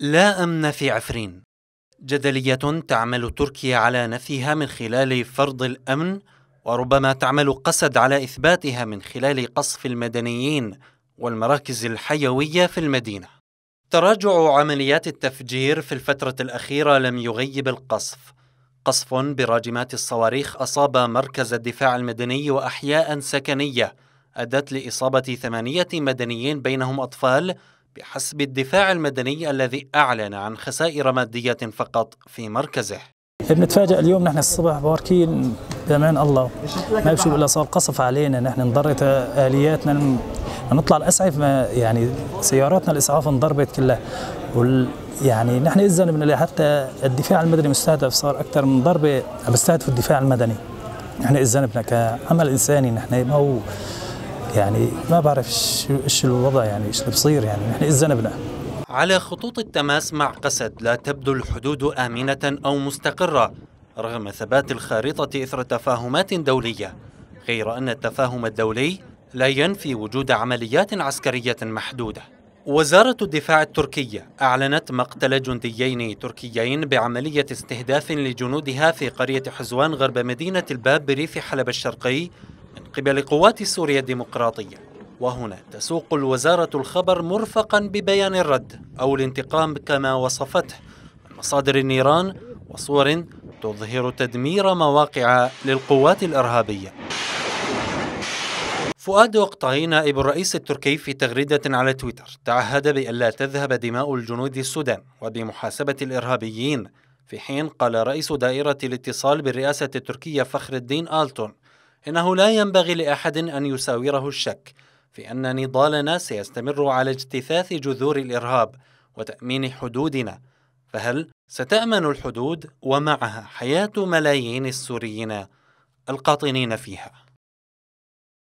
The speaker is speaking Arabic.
لا أمن في عفرين جدلية تعمل تركيا على نفيها من خلال فرض الأمن وربما تعمل قسد على إثباتها من خلال قصف المدنيين والمراكز الحيوية في المدينة تراجع عمليات التفجير في الفترة الأخيرة لم يغيب القصف قصف براجمات الصواريخ أصاب مركز الدفاع المدني وأحياء سكنية أدت لإصابة ثمانية مدنيين بينهم أطفال بحسب الدفاع المدني الذي أعلن عن خسائر مادية فقط في مركزه إيه، بنتفاجئ اليوم نحن الصبح باركين بامان الله ما بشوف الا صار قصف علينا نحن انضرت الياتنا نطلع الاسعف يعني سياراتنا الاسعاف انضربت كلها وال يعني نحن اذا من حتى الدفاع المدني مستهدف صار اكثر من ضربه عم بيستهدفوا الدفاع المدني نحن اذنبنا كعمل انساني نحن ما هو يعني ما بعرف ايش الوضع يعني ايش اللي بصير يعني نحن يعني اذنبنا على خطوط التماس مع قسد لا تبدو الحدود آمنة أو مستقرة رغم ثبات الخارطة إثر تفاهمات دولية غير أن التفاهم الدولي لا ينفي وجود عمليات عسكرية محدودة وزارة الدفاع التركية أعلنت مقتل جنديين تركيين بعملية استهداف لجنودها في قرية حزوان غرب مدينة الباب بريف حلب الشرقي من قبل قوات سوريا الديمقراطية وهنا تسوق الوزارة الخبر مرفقا ببيان الرد أو الانتقام كما وصفته من مصادر النيران وصور تظهر تدمير مواقع للقوات الإرهابية فؤاد وقطعي نائب الرئيس التركي في تغريدة على تويتر تعهد بأن لا تذهب دماء الجنود السودان وبمحاسبة الإرهابيين في حين قال رئيس دائرة الاتصال بالرئاسة التركية فخر الدين آلتون إنه لا ينبغي لأحد أن يساوره الشك في أن نضالنا سيستمر على اجتثاث جذور الإرهاب وتأمين حدودنا فهل ستأمن الحدود ومعها حياة ملايين السوريين القاطنين فيها؟